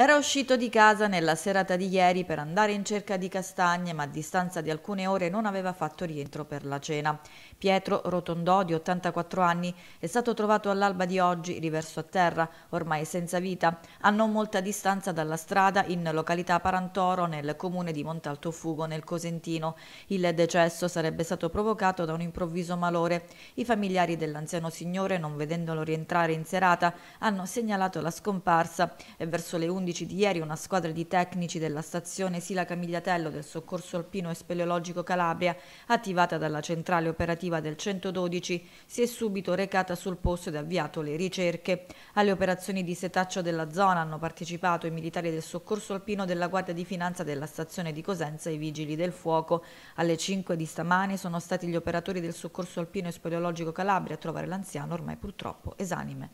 Era uscito di casa nella serata di ieri per andare in cerca di castagne, ma a distanza di alcune ore non aveva fatto rientro per la cena. Pietro Rotondò, di 84 anni, è stato trovato all'alba di oggi, riverso a terra, ormai senza vita, a non molta distanza dalla strada in località Parantoro, nel comune di Montalto Fugo, nel Cosentino. Il decesso sarebbe stato provocato da un improvviso malore. I familiari dell'anziano signore, non vedendolo rientrare in serata, hanno segnalato la scomparsa e verso le 11 11 di ieri una squadra di tecnici della stazione Sila Camigliatello del Soccorso Alpino e Speleologico Calabria, attivata dalla centrale operativa del 112, si è subito recata sul posto ed avviato le ricerche. Alle operazioni di setaccio della zona hanno partecipato i militari del Soccorso Alpino della Guardia di Finanza della stazione di Cosenza e i Vigili del Fuoco. Alle 5 di stamani sono stati gli operatori del Soccorso Alpino e Speleologico Calabria a trovare l'anziano ormai purtroppo esanime.